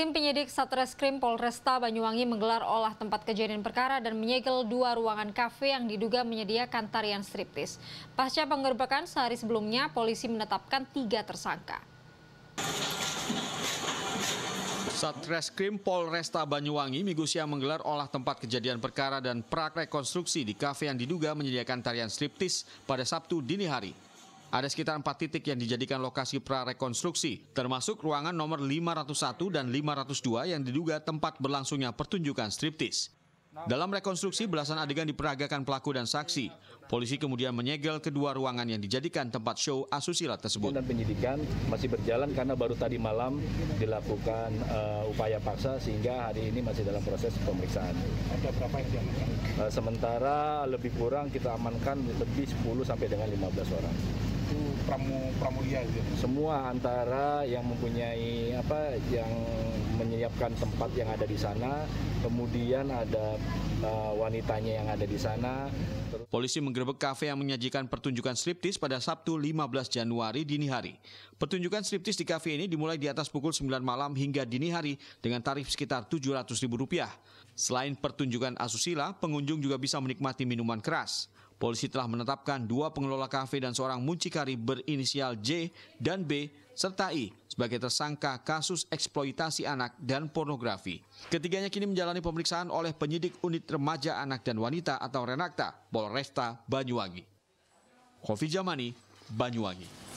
Tim penyidik Satreskrim Polresta Banyuwangi menggelar olah tempat kejadian perkara dan menyegel dua ruangan kafe yang diduga menyediakan tarian striptis. Pasca penggerbekan sehari sebelumnya, polisi menetapkan tiga tersangka. Satreskrim Polresta Banyuwangi minggu siang menggelar olah tempat kejadian perkara dan prak rekonstruksi di kafe yang diduga menyediakan tarian striptis pada Sabtu dini hari. Ada sekitar 4 titik yang dijadikan lokasi prarekonstruksi, termasuk ruangan nomor 501 dan 502 yang diduga tempat berlangsungnya pertunjukan striptis. Dalam rekonstruksi, belasan adegan diperagakan pelaku dan saksi. Polisi kemudian menyegel kedua ruangan yang dijadikan tempat show asusila tersebut. Dan penyidikan masih berjalan karena baru tadi malam dilakukan uh, upaya paksa sehingga hari ini masih dalam proses pemeriksaan. Ada berapa yang diamankan? Uh, sementara lebih kurang kita amankan lebih 10 sampai dengan 15 orang pramu pramudia gitu. Semua antara yang mempunyai apa yang menyiapkan tempat yang ada di sana, kemudian ada uh, wanitanya yang ada di sana. Polisi menggerebek kafe yang menyajikan pertunjukan striptis pada Sabtu 15 Januari dini hari. Pertunjukan striptis di kafe ini dimulai di atas pukul 9 malam hingga dini hari dengan tarif sekitar Rp700.000. Selain pertunjukan asusila, pengunjung juga bisa menikmati minuman keras. Polisi telah menetapkan dua pengelola kafe dan seorang muncikari berinisial J dan B serta I sebagai tersangka kasus eksploitasi anak dan pornografi. Ketiganya kini menjalani pemeriksaan oleh penyidik unit remaja anak dan wanita atau Renakta, Polresta, Banyuwangi. Kofi Jamani, Banyuwangi.